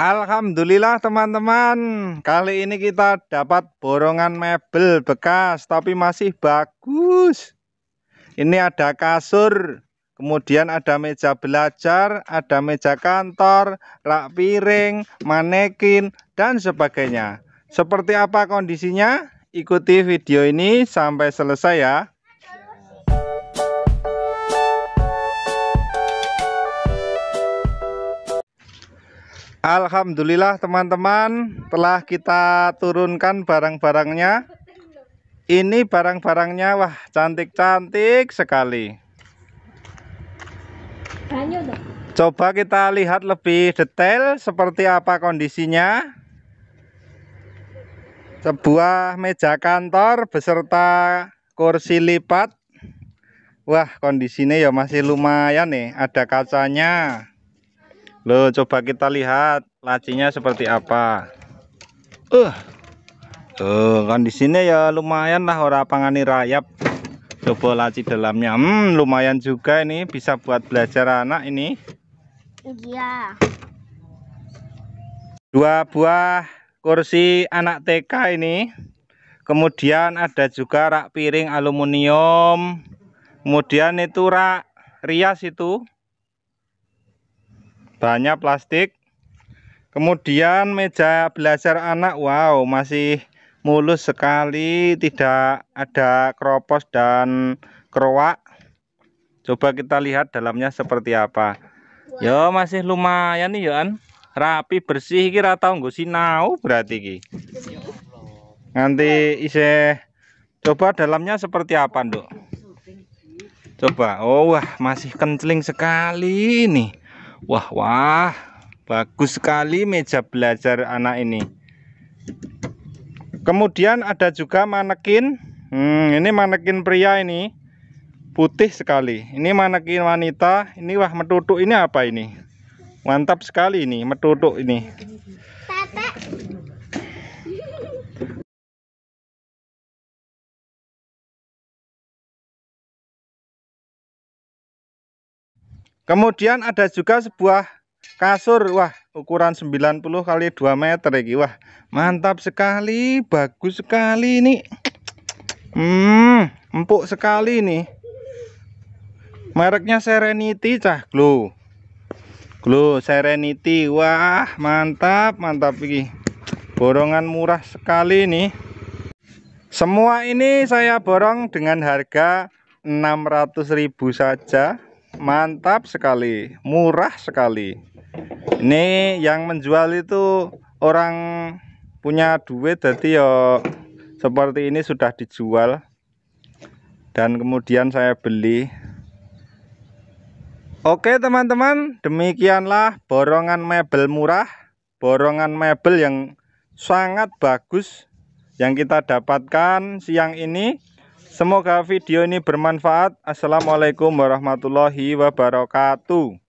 Alhamdulillah teman-teman Kali ini kita dapat borongan mebel bekas Tapi masih bagus Ini ada kasur Kemudian ada meja belajar Ada meja kantor Rak piring Manekin Dan sebagainya Seperti apa kondisinya? Ikuti video ini sampai selesai ya Alhamdulillah teman-teman telah kita turunkan barang-barangnya ini barang-barangnya wah cantik-cantik sekali coba kita lihat lebih detail seperti apa kondisinya sebuah meja kantor beserta kursi lipat wah kondisinya ya masih lumayan nih ada kacanya Loh, coba kita lihat lacinya seperti apa. Eh. Uh, tuh, kan di sini ya lumayan lah orang pangani rayap. Coba laci dalamnya. Hmm, lumayan juga ini bisa buat belajar anak ini. Iya. Dua buah kursi anak TK ini. Kemudian ada juga rak piring aluminium. Kemudian itu rak rias itu bahannya plastik kemudian meja belajar anak wow masih mulus sekali tidak ada keropos dan keruak coba kita lihat dalamnya seperti apa yo masih lumayan nih Yoan rapi bersih kira tahu nggak sinau berarti ki nanti isi coba dalamnya seperti apa dok coba oh wah masih kenceling sekali nih wah wah bagus sekali meja belajar anak ini kemudian ada juga manekin hmm, ini manekin pria ini putih sekali ini manekin wanita ini wah metutuk ini apa ini mantap sekali ini metutuk ini Kemudian ada juga sebuah kasur. Wah, ukuran 90 kali 2 meter ini. Wah, mantap sekali, bagus sekali ini. Hmm, empuk sekali nih. Mereknya Serenity cah, Glow. Glow Serenity. Wah, mantap, mantap ini Borongan murah sekali nih. Semua ini saya borong dengan harga 600.000 saja mantap sekali murah sekali ini yang menjual itu orang punya duit jadi yo ya seperti ini sudah dijual dan kemudian saya beli Oke teman-teman demikianlah borongan mebel murah borongan mebel yang sangat bagus yang kita dapatkan siang ini Semoga video ini bermanfaat. Assalamualaikum warahmatullahi wabarakatuh.